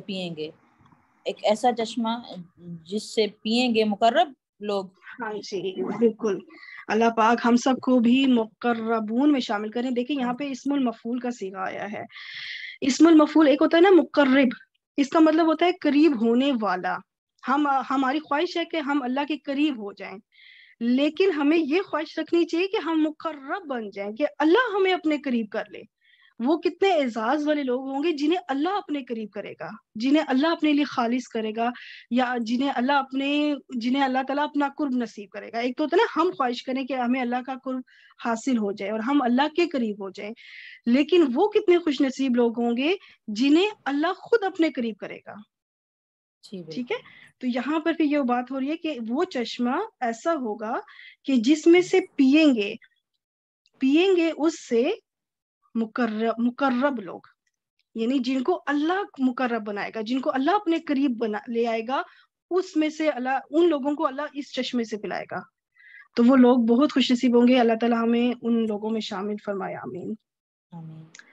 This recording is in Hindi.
पियेंगे एक ऐसा चश्मा जिससे पियेंगे मुकर्रब लोग हाँ जी बिल्कुल अल्लाह पाक हम सब को भी मुकर्रबून में शामिल करें देखिए यहाँ पे इसमुल मफूल का सीगा आया है इसमुल मफूल एक होता है ना मुकर्रब इसका मतलब होता है करीब होने वाला हम हमारी ख्वाहिश है कि हम अल्लाह के करीब हो जाएं लेकिन हमें ये ख्वाहिश रखनी चाहिए कि हम मुकर्रब बन जाएं कि अल्लाह हमें अपने करीब कर ले वो कितने एजाज वाले लोग होंगे जिन्हें अल्लाह अपने करीब करेगा जिन्हें अल्लाह अपने लिए खालिश करेगा या जिन्हें अल्लाह अपने जिन्हें अल्लाह ताला अपना कुर्ब नसीब करेगा एक तो होता है ना हम ख्वाहिश करें कि हमें अल्लाह का कुर्ब हासिल हो जाए और हम अल्लाह के करीब हो जाए लेकिन वो कितने खुश नसीब लोग होंगे जिन्हें अल्लाह खुद अपने करीब करेगा ठीक है तो यहाँ पर फिर ये बात हो रही है कि वो चश्मा ऐसा होगा कि जिसमें से पियेंगे पियेंगे उससे मुकर्रब मुकर्रब लोग यानी जिनको अल्लाह मुकर्रब बनाएगा जिनको अल्लाह अपने करीब बना ले आएगा उसमें से अल्लाह उन लोगों को अल्लाह इस चश्मे से पिलाएगा तो वो लोग बहुत खुश नसीब होंगे अल्लाह ताला हमें उन लोगों में शामिल फरमाया आमीन आमीन